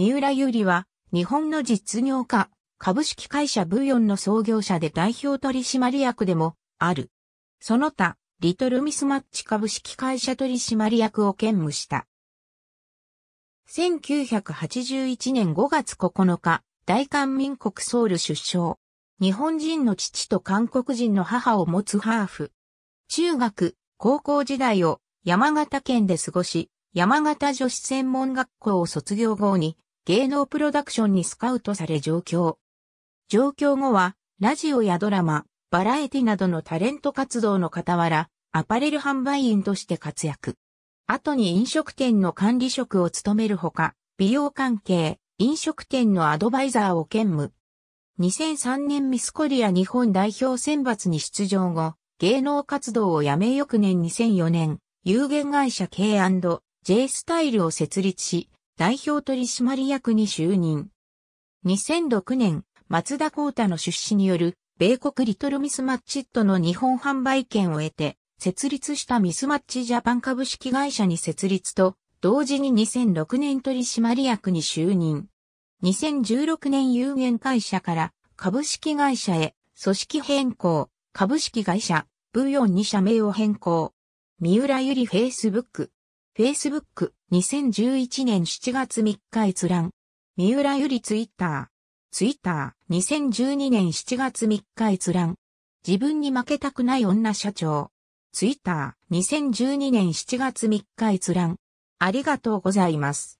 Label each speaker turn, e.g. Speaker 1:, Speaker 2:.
Speaker 1: 三浦優里は、日本の実業家、株式会社ブーヨンの創業者で代表取締役でも、ある。その他、リトルミスマッチ株式会社取締役を兼務した。1981年5月9日、大韓民国ソウル出生。日本人の父と韓国人の母を持つハーフ。中学、高校時代を山形県で過ごし、山形女子専門学校を卒業後に、芸能プロダクションにスカウトされ上京。上京後は、ラジオやドラマ、バラエティなどのタレント活動の傍ら、アパレル販売員として活躍。後に飲食店の管理職を務めるほか、美容関係、飲食店のアドバイザーを兼務。2003年ミスコリア日本代表選抜に出場後、芸能活動を辞め翌年2004年、有限会社 K&J スタイルを設立し、代表取締役に就任。2006年、松田幸太の出資による、米国リトルミスマッチットの日本販売権を得て、設立したミスマッチジャパン株式会社に設立と、同時に2006年取締役に就任。2016年有限会社から株式会社へ組織変更、株式会社、ブヨンに社名を変更。三浦ゆり Facebook。Facebook 2011年7月3日閲覧。三浦ゆりツイッター。ツイッター、2012年7月3日閲覧。自分に負けたくない女社長。ツイッター、2012年7月3日閲覧。ありがとうございます。